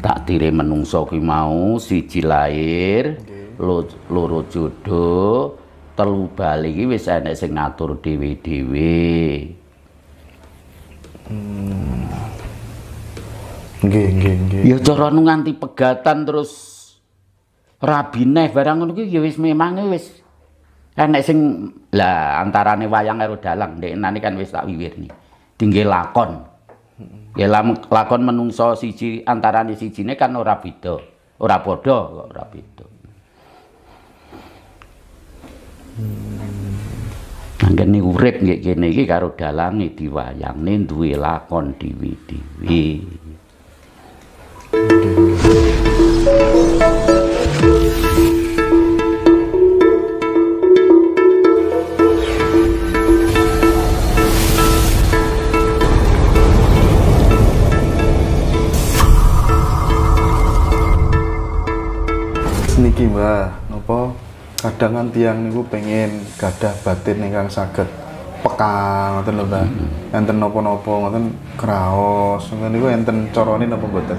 Tak menungso ki mau siji lair okay. loro jodho telu bali wis enek sing ngatur dhewe-dhewe hmm. nggih nggih ya cara nganti pegatan terus rabineh barang ngono ya wis memang wis enek sing lah antarane wayang karo dalang nani kan wis tak nih tinggi lakon Ya lam, lakon menungso siji antarane sijine kan ora beda. Ora padha kok ora beda. Anggen hmm. urip nggih kene iki karo dalange diwayangne duwe lakon diwi diwi niki mbah nopo kadang kan tiang niku pengen gadah batin ingkang saged peka ngoten lho mbah hmm. enten nopo napa ngoten kraos ngoten niku enten carane nopo mboten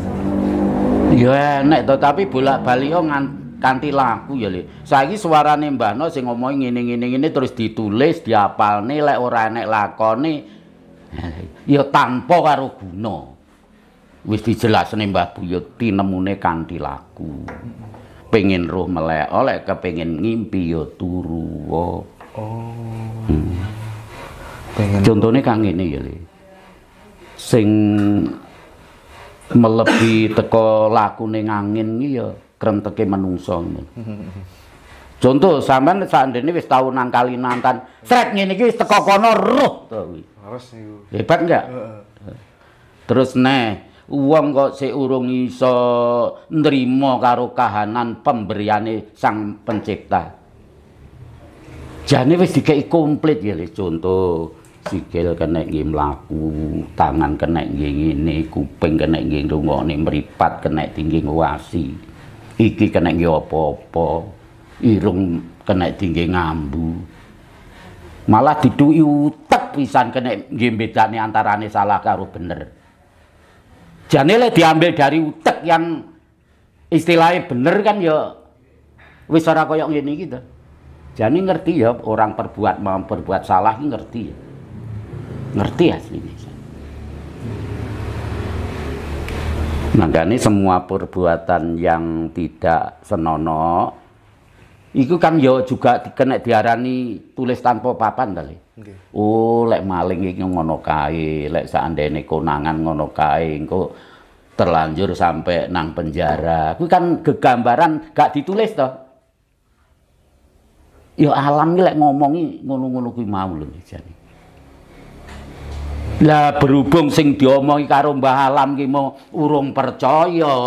ya enek to tapi bolak-balik ngan kanthi laku ya Le. Saiki suarane Mbah No sing ngomong ngene-ngene ngene terus ditulis, diapalne lek ora enek lakone ya tanpa karo guna. Wis dijelasne Mbah Buyut ya tinemune kanti laku pengen roh melek oleh kepengen ngimpi yo ya turu oh hmm. contohnya kang ini ya sing melebi teko lakune angin iki ya krenteke manungsa Contoh sampean sandene wis tau nang kali nantan, kan. sret ngene iki wis teko kono roh to kuwi. Hebat enggak? Terus neh wong kok sik urung iso nrimo karo kahanan pemberiane Sang Pencipta. Jane wis dikeki komplit ya contoh sikil kena nggih mlaku, tangan kena nggih ngene, kuping kena nggih rungokne, mripat kena tinggi nguwasi. Iki kena nggih apa-apa, irung kena tinggi ngambu. malah diduwi utek pisan kene nggih bedane antarane salah karo bener janele diambil dari utek yang istilahnya bener kan ya wis ora koyo ngene iki to. Jane ngerti ya orang perbuat mau perbuat salah ini ngerti ya. Ngerti asli ini. semua perbuatan yang tidak senonoh Iku kan yo ya juga dikena diarani tulis tanpa papan tali. Okay. Oh, lek maling iki ngono kae, lek seandainya konangan ngono kae, engko terlanjur sampai nang penjara. Kuwi kan gegambaran gak ditulis toh. Yo ya alam iki lek ngomongi ngono-ngono kuwi mau lho jane. Lah berhubung sing diomongi karo Mbah Alam ki mau urung percaya.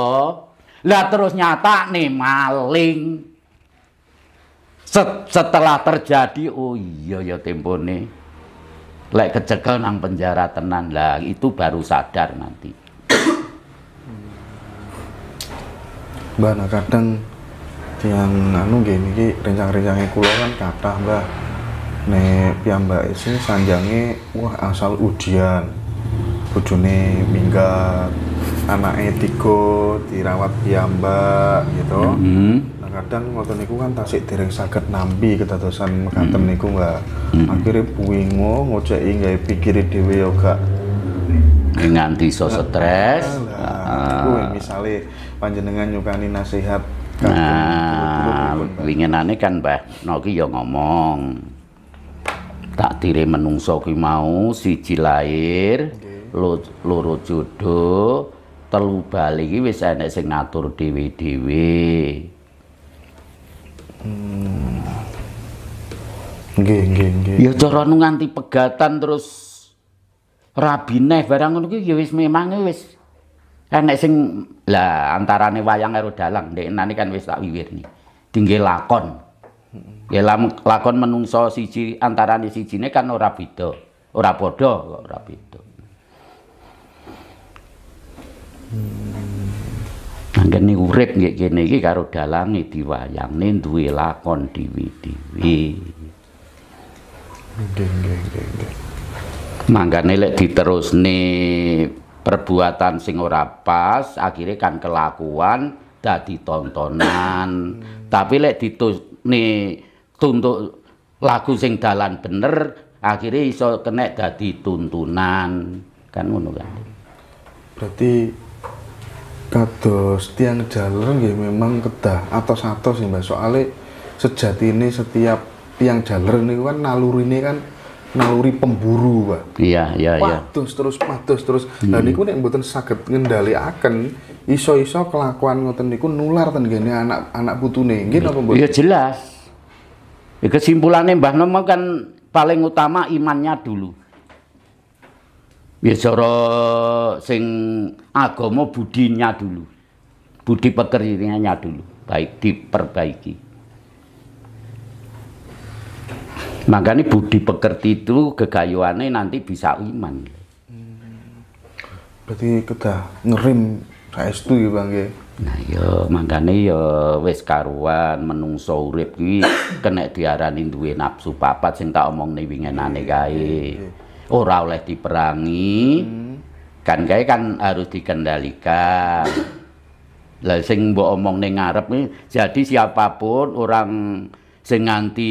Lah terus nyata nih maling setelah terjadi oh iya ya tempo nih lek kecekel nang penjara tenan lah itu baru sadar nanti mbak nah kadang yang anu gini rencang-rencangnya kulo kan kata mbak nek mbak isi sanjangnya wah asal ujian bojone minggat anaknya tiko dirawat piyambak gitu. Mm -hmm. Nah, kadang waktu niku kan tasik dereng sakit nambi ketatusan mekaten mm-hmm. mm -hmm. niku Mbak. Mm -hmm. akhirnya puingo ngoceki gawe pikirin dhewe yoga dengan tiso nah, stres. Nah, nah, misalnya panjenengan nyukani nasihat Nah, winginane kan bah, Noki ya ngomong. Tak tiri menungso ki mau siji cilair, okay. luru jodoh, telu bali iki wis enek sing ngatur dhewe-dhewe. Hmm. Nggih, nggih, Ya cara nganti pegatan terus rabineh barang ngono kuwi ya wis memang wis enek sing lah antarane wayang karo dalang ndek nani kan wis tak wiwirni. Tinggi lakon. Hmm. Ya lakon menungso siji antarane sijine kan ora beda, ora padha kok ora beda. Mangkene hmm. nah, urip nggih kene iki karo dalange nih duwe lakon dhewe-dhewe. Nggih nggih nggih. Mangkane lek nih perbuatan sing ora pas akhirnya kan kelakuan dadi tontonan. Hmm. Tapi lek nih tuntuk lagu sing dalan bener akhirnya iso kena dadi tuntunan. Kan ngono kan. Berarti kados tiang jaler ya memang kedah atau satu sih Mbak soalnya sejati ini setiap tiang jaler ini kan naluri ini kan naluri pemburu Pak. Iya, iya, iya. Patus terus patus terus. Hmm. Lah iya, iya. niku buatan sakit ngendali akan iso-iso kelakuan ngoten niku nular ten gini anak-anak putune. Nggih apa mboten? Iya jelas. Ya, kesimpulannya Mbah Nomo kan paling utama imannya dulu bicara sing agama budinya dulu budi pekerjaannya dulu baik diperbaiki makanya budi pekerti itu kegayuannya nanti bisa iman berarti kita ngerim saya itu ya bang ya nah ya makanya ya wes karuan menungso urip kuwi kena diarani duwe nafsu papat sing tak omong wingenane kae iya, iya, iya. ora oh, oleh diperangi hmm. kan kae kan harus dikendalikan Lha sing mbok omong ning ngarep ini, jadi siapapun orang sing nganti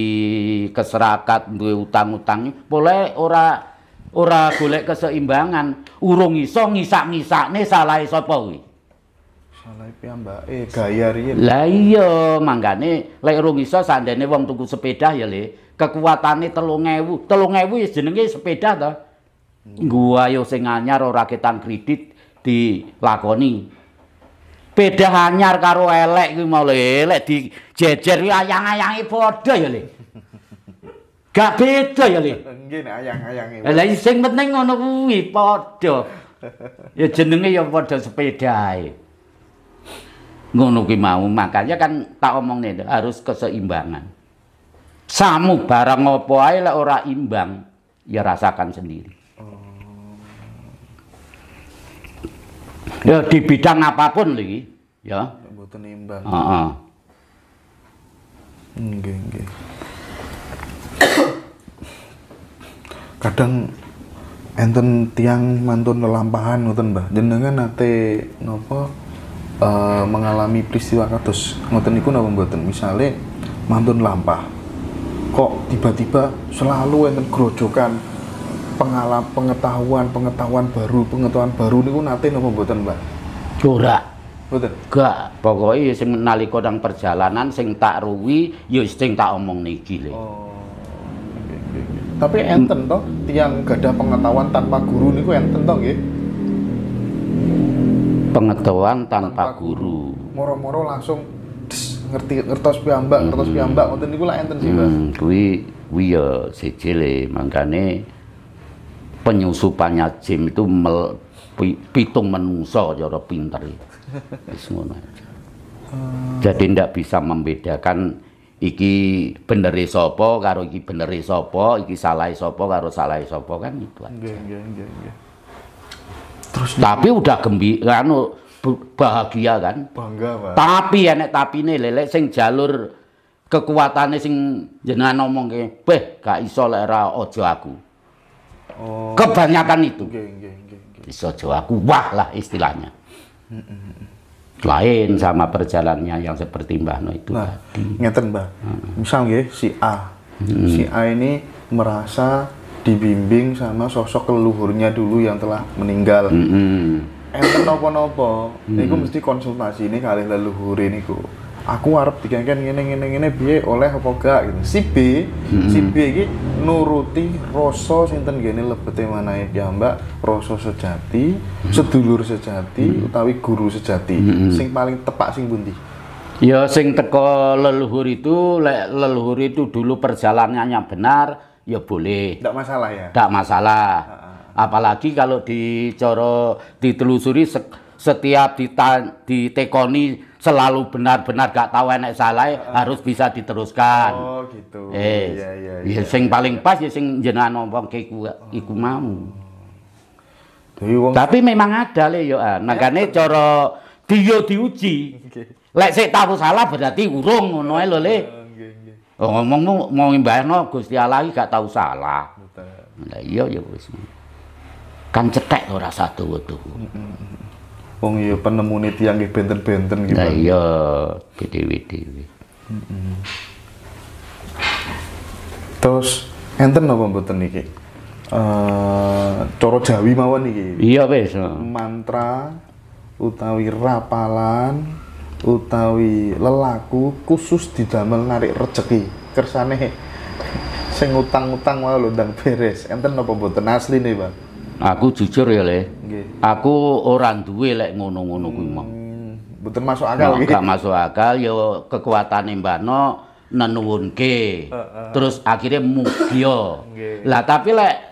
keserakat duwe utang-utang boleh ora ora golek keseimbangan urung iso ngisak-ngisakne salah sapa kuwi Lah iya, manggane lek rung iso sandene wong tuku sepeda ya Le, kekuatane 3000. 3000 ya jenenge sepeda to. Hmm. Gua yo sing anyar ora ketan kredit dilakoni. Sepeda anyar karo elek kuwi mau lek dijejer ayang-ayange padha ya Le. Gak beda ya Le. Nggih nek ayang-ayange. Lah sing penting ngono kuwi padha. Ya jenenge ya padha sepeda ae ngono ki mau makanya kan tak omong nih harus keseimbangan samu barang ngopo ae lah ora imbang ya rasakan sendiri ya di bidang apapun lagi ya butuh imbang uh -uh. Nggih, nggih. Kadang enten tiang mantun lelampahan ngoten, Mbah. Jenengan nate napa Eh, mengalami peristiwa kados ngoten niku napa mboten misale mantun lampah kok tiba-tiba selalu enten grojokan pengalaman pengetahuan pengetahuan baru pengetahuan baru niku nate napa mboten Mbak ora mboten gak pokoke ya sing nalika nang perjalanan sing tak ruwi ya sing tak omong niki le oh. Tapi enten toh, tiang gada pengetahuan tanpa guru niku enten toh nggih pengetahuan tanpa, tanpa guru. Moro-moro langsung des, ngerti ngertos piambak hmm. ngertos piyambak ngoten niku lak enten sih, Mas. Hmm, kuwi kuwi ya sejele mangkane penyusupannya Jim itu mel, pi, pitung menungso cara pinter. Wis ngono aja. Hmm. Jadi ndak bisa membedakan iki beneri sapa karo iki beneri sapa, iki salah sapa karo salah sapa kan itu aja. Nggih, nggih, nggih, nggih. Terus tapi udah gembira anu bahagia kan. Bangga, Pak. Tapi ya tapi tapine lele, sing jalur kekuatannya, sing jenengan ke, "Beh, gak iso lek ora aku." Oh. Kebanyakan itu. Nggih, nggih, nggih. Iso ojo aku, wah lah istilahnya. Lain sama perjalannya yang seperti Mbah No itu. Nah, ngeten Mbah. Hmm. Misal si A. Hmm. Si A ini merasa dibimbing sama sosok leluhurnya dulu yang telah meninggal. Mm -hmm. Enten nopo-nopo, mm -hmm. mesti konsultasi ini kali leluhur ini ku. Aku harap dikengken ngene ngene ini biaya oleh apa gak gitu. Si B, mm -hmm. si B iki nuruti rasa sinten gene lebete manahe ya Mbak, rasa sejati, sedulur sejati mm -hmm. utawi guru sejati. Mm -hmm. Sing paling tepak sing pundi? Ya sing teko leluhur itu, leluhur itu dulu perjalanannya benar, ya boleh. Tidak masalah ya. Tidak masalah. Apalagi kalau di coro ditelusuri se setiap ditan, ditekoni selalu benar-benar gak tahu enak salah uh, harus bisa diteruskan. Oh gitu. Eh, iya, iya, ya iya, sing iya, paling iya. pas ya sing jenengan ngomong ke iku, iku oh. mau. Wong Tapi memang ada le yo, makane cara dia diuji. Okay. Lek sik tahu salah berarti urung ngono ae lho eh, Oh, ngomongmu mau ngimbayno Gusti Allah gak tau salah. Lah iya ya wis. Kan cetek ora satu wetu. Wong ya penemune tiyang nggih benten-benten gitu. Lah iya, dewe-dewe. Terus enten apa mboten Eh, Uh, coro Jawi mawon iki. Iya wis. Oh. Mantra utawi rapalan utawi lelaku khusus didamel narik rezeki kersane sing utang-utang wae lho ndang beres enten apa mboten asli nih Bang aku jujur ya Le Gih. aku orang duwe lek ngono-ngono kuwi mau hmm, mboten masuk akal nah, gak masuk akal ya kekuatan Mbak No nenuwunke uh, uh. terus akhirnya mugio lah tapi lek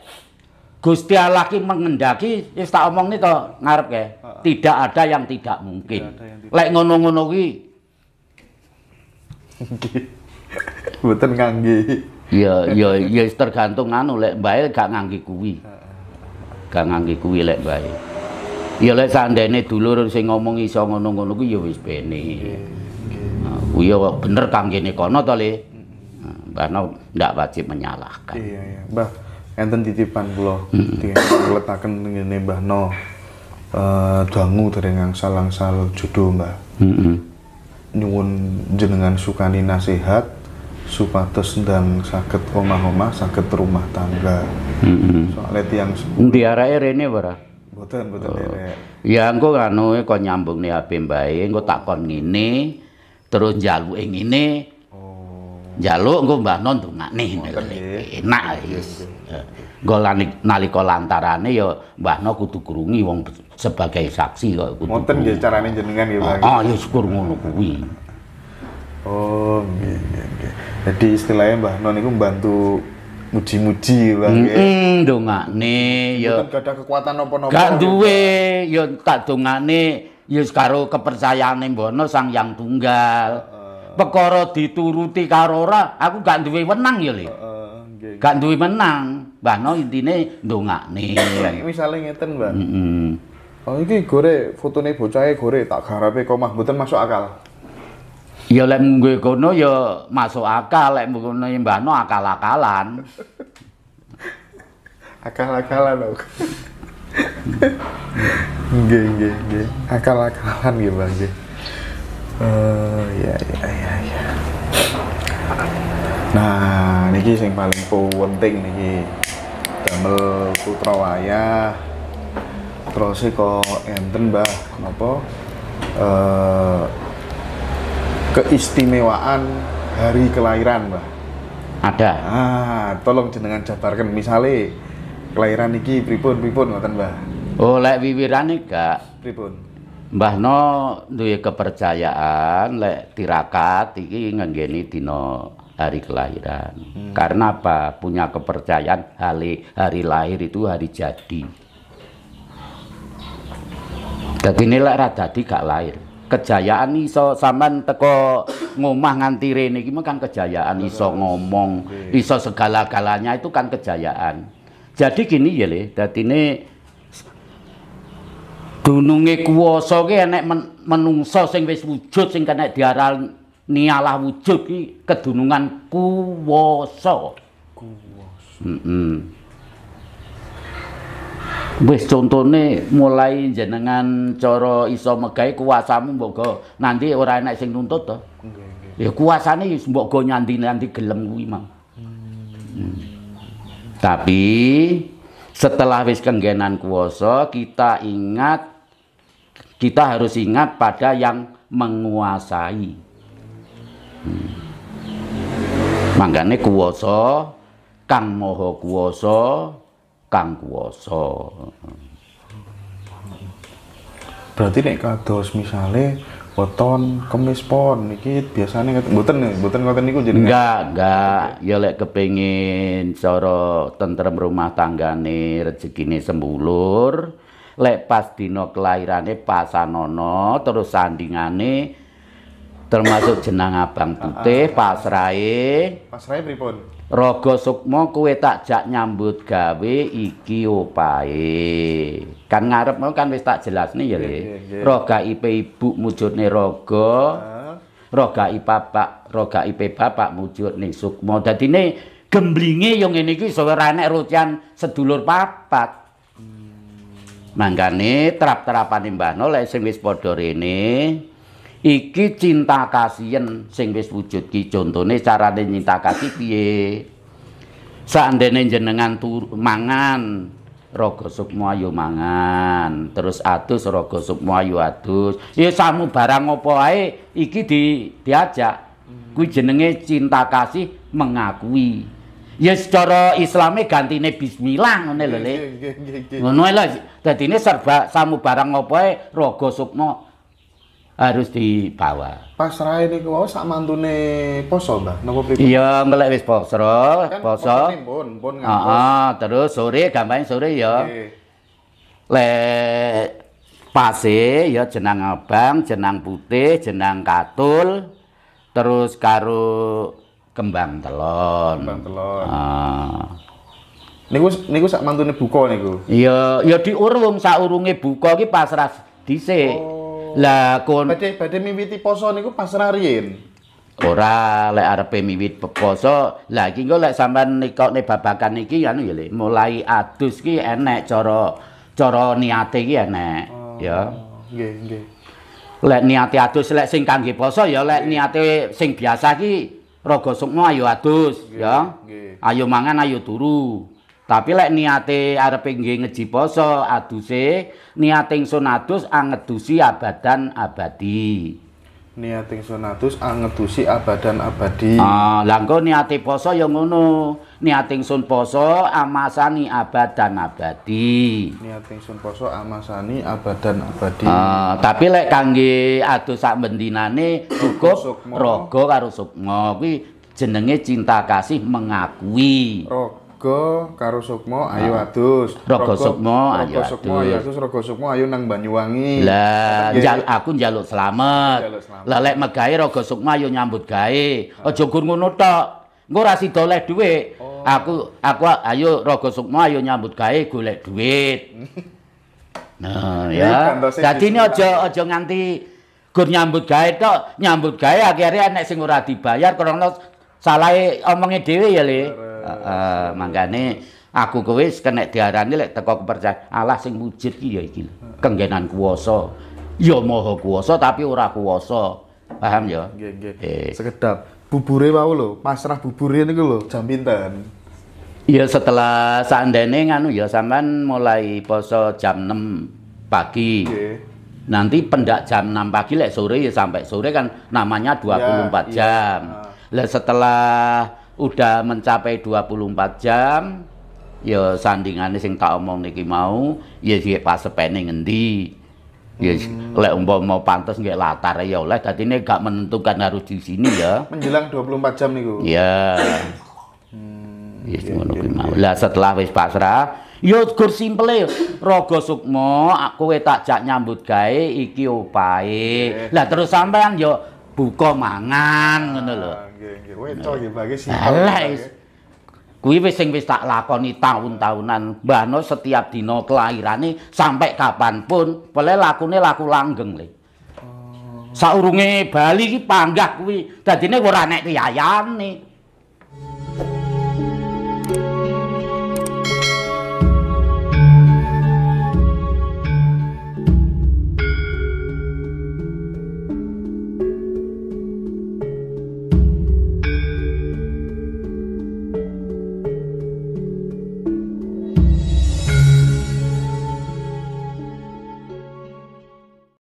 Gusti Allah ki mengendaki wis tak omong to ngarep ya. Tidak ada yang tidak mungkin. Lek ngono-ngono ki Mboten ngangge. Ya ya ya tergantung anu lek bae gak ngangge kuwi. Gak ngangge kuwi lek bae. Ya lek sandene dulur sing ngomong iso ngono-ngono ku ya wis bene. Nah, kuwi ya bener kanggene kono to le. Mbah ndak wajib menyalahkan. Iya iya. Mbah enten titipan kula tiang letaken ngene Mbah No uh, dangu dereng angsal-angsal judho Mbah mm nyuwun jenengan sukani nasihat supados dan sakit omah-omah sakit rumah tangga mm -hmm. soalnya tiang endi arake rene ora Boten, boten oh. Ya engko anu kau nyambung nih HP mbae, tak kau ini, terus njaluke ini, Oh. Njaluk engko Mbah Non dongakne. Enak wis. Gol nalika lantarane yo, ya Mbah No kudu krungi wong sebagai saksi kok kudu. Ngoten nggih carane jenengan nggih Pak. Ah, ya syukur ngono kuwi. Oh, nggih nggih. Jadi istilahnya Mbah No niku bantu muji-muji Pak. Heeh, dongane yo. Gak ada kekuatan napa-napa. Gak duwe, yo ya tak dongane ya karo kepercayaane No Sang Yang Tunggal. Perkara dituruti karo ora, aku gak duwe wenang yo, ya, Le. Heeh, nggih. Gak duwe menang. Bano intine ndongakne. Misale ngeten, Mbak. Heeh. Mm -mm. Oh iki gore fotone bocahe gore tak garape kok mah mboten masuk akal. Ya lek nggo kono ya masuk akal, lek kono ya mbahno akal-akalan. akal-akalan lho. Nggih, nggih, nggih. Akal-akalan nggih, Bang, nggih. Oh, iya iya iya iya. Nah, niki sing paling penting niki damel putra wayah terus kok enten mbah kenapa e, keistimewaan hari kelahiran mbah ada ah tolong jenengan jabarkan misalnya kelahiran iki pripun pripun ngoten mbah oh lek wiwiran gak pripun Mbah No duwe kepercayaan lek tirakat iki ngenggeni dina hari kelahiran. Hmm. Karena apa? Punya kepercayaan hari hari lahir itu hari jadi. Jadi nilai radadi gak lahir. Kejayaan iso saman teko ngomah nganti rene iki kan kejayaan iso ngomong, iso segala-galanya itu kan kejayaan. Jadi gini ya Le, ini dununge kuwasa ki enek men, menungso sing wis wujud sing kena diaral nialah wujud ki kedunungan kuwasa. Kuwasa. Mm Wis contone mulai jenengan cara iso megahe kuasamu, mbok nanti ora enak sing nuntut to. Nggih. Ya kuasane wis mbok go nyandi nanti gelem kuwi, Mang. Hmm. Tapi setelah wis kenggenan kuasa, kita ingat kita harus ingat pada yang menguasai. Manggane kuwasa Kang Maha Kuwasa, Kang Kuwasa. Berarti nek kados misale weton kemis pon niki biasane mboten mboten ngoten niku jenenge. Enggak, enggak. Ya lek kepengin cara tentrem rumah tanggane, rezekine sembulur, lek pas dina kelairane pasanono terus sandingane termasuk jenang abang ah, ah, putih iya. pasrahe pasrahe pripun raga sukma kowe tak jak nyambut gawe iki opahe kan ngarep mau kan wis tak nih ya le raga ipe ibu mujudne raga ah. raga bapak, raga ipe bapak mujudne sukma dadine gemblinge yo ngene iki iso ora enek rutian sedulur papat hmm. manggane terap terapan mbah no lek sing wis padha rene iki cinta kasihen sing wis wujud ki contone carane cinta kasih piye sakdene jenengan mangan raga sukmo ayo mangan terus adus raga sukmo ayo adus ya samu apa ae iki diajak hmm. kuwi jenenge cinta kasih mengakui ya secara islame gantine bismillah ngene lho le ngono lho dadine serba samu barang apa ae raga sukmo harus dibawa. Pasra ini kau sak mantune poso mbak, nopo pribadi? Iya melek wis poso, poso. Bon, bon ngantos. Ah, terus sore, gambarin sore ya. Lek pase ya jenang abang, jenang putih, jenang katul, terus karo kembang telon. Kembang telon. Ah. Niku niku sak mantune buka niku. Iya, ya diurung sak urunge buka iki pasra dhisik. Oh. Lah kon badhe badhe miwiti poso niku pas rarien. Ora lek arepe miwit poso, lah iki engko lek sampean nikone babakan iki anu ya le, mulai adus iki enek cara cara niate iki enek oh, ya. Nggih, nggih. Lek niate adus lek sing kangge poso ya lek niate sing biasa iki raga sukma ayo adus, ya. Ayo mangan, ayo turu. Tapi lek niate arepe nggih ngeji poso aduse, niating ingsun adus angedusi abadan abadi. Niating ingsun adus angedusi abadan abadi. Ah, lha niate poso ya ngono. Niate poso amasani abadan abadi. Niating sun poso amasani abadan abadi. Ah, tapi lek kangge adus sak bendinane cukup raga karo sukmo kuwi jenenge cinta kasih mengakui. Roga rogo karo sukmo ah. ayo adus. rogo sukmo ayo adus. sukmo ayo adus, rogo sukmo ayo nang Banyuwangi. Lah, aku njaluk selamat. Lah lek megahe Raga ayo nyambut gawe. Ah. Aja gur ngono tok. Engko ora sida oleh dhuwit. Oh. Aku aku ayo rogo sukmo ayo nyambut gawe golek dhuwit. Nah, ya. Dadi ini aja aja nganti gur nyambut gawe tok, nyambut gawe akhirnya nek sing ora dibayar karena salah, omongnya dhewe ya, Le. Eh, manggane, mangkane aku kowe kena diarani lek teko kepercayaan Allah sing mujid ki ya iki lho. Kenggenan kuwasa. Ya maha kuwasa tapi ora kuwasa. Paham ya? Nggih, nggih. Eh. Sekedap bubure wau lho, pasrah bubure niku lho jam pinten? Ya setelah seandainya nganu ya sampean mulai poso jam 6 pagi. Okay. Nanti pendak jam 6 pagi lek sore ya sampai sore kan namanya 24 ya, iya. empat jam. Iya. Ah. Lek setelah udah mencapai 24 jam ya sandingane sing tak omong niki mau ya pas sepene ngendi ya hmm. lek umpama pantes nggih latar ya oleh ini gak menentukan harus di sini ya menjelang 24 jam niku ya hmm, ya iya, ngono iya, kuwi mau iya. lah setelah wis pasrah ya gur simple e, raga sukma kowe tak jak nyambut gawe iki opae lah terus sampean ya buka mangan ngono lho Nggih, nggih. Kowe cah nggih, Kuwi wis sing wis tak lakoni taun-taunan, Mbahno setiap dina kelahirane sampe kapanpun, pun lakune laku langgeng le. Oh. Saurunge bali ki panggah kuwi, dadine ora nek kiyayane.